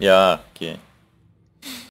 Ja, okay.